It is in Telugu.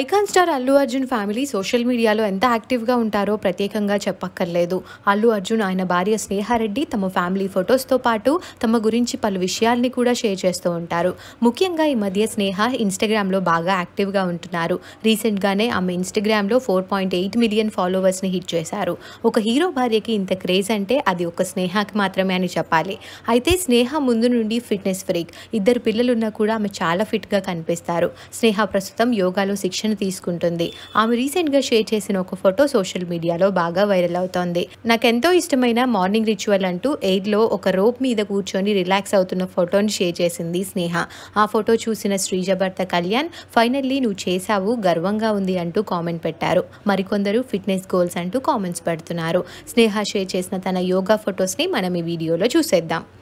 icon star Allu Arjun family social మీడియాలో ఎంత యాక్టివ్గా ఉంటారో ప్రత్యేకంగా చెప్పక్కర్లేదు అల్లు అర్జున్ ఆయన భార్య స్నేహారెడ్డి తమ ఫ్యామిలీ ఫొటోస్తో పాటు తమ గురించి పలు విషయాల్ని కూడా షేర్ చేస్తూ ఉంటారు ముఖ్యంగా ఈ మధ్య స్నేహ ఇన్స్టాగ్రామ్లో బాగా యాక్టివ్గా ఉంటున్నారు రీసెంట్గానే ఆమె ఇన్స్టాగ్రామ్లో ఫోర్ పాయింట్ ఎయిట్ మిలియన్ ఫాలోవర్స్ని హిట్ చేశారు ఒక హీరో భార్యకి ఇంత క్రేజ్ అంటే అది ఒక స్నేహకి మాత్రమే అని చెప్పాలి అయితే స్నేహ ముందు నుండి ఫిట్నెస్ ఫ్రీక్ ఇద్దరు పిల్లలున్నా కూడా ఆమె చాలా ఫిట్గా కనిపిస్తారు స్నేహ ప్రస్తుతం యోగాలో శిక్ష శిక్షణ తీసుకుంటుంది ఆమె రీసెంట్గా షేర్ చేసిన ఒక ఫోటో సోషల్ మీడియాలో బాగా వైరల్ అవుతోంది నాకెంతో ఇష్టమైన మార్నింగ్ రిచువల్ అంటూ ఎయిర్లో ఒక రోప్ మీద కూర్చొని రిలాక్స్ అవుతున్న ఫోటోని షేర్ చేసింది స్నేహ ఆ ఫోటో చూసిన శ్రీజ భర్త కళ్యాణ్ ఫైనల్లీ నువ్వు చేశావు గర్వంగా ఉంది అంటూ కామెంట్ పెట్టారు మరికొందరు ఫిట్నెస్ గోల్స్ అంటూ కామెంట్స్ పెడుతున్నారు స్నేహ షేర్ చేసిన తన యోగా ఫొటోస్ని మనం ఈ వీడియోలో చూసేద్దాం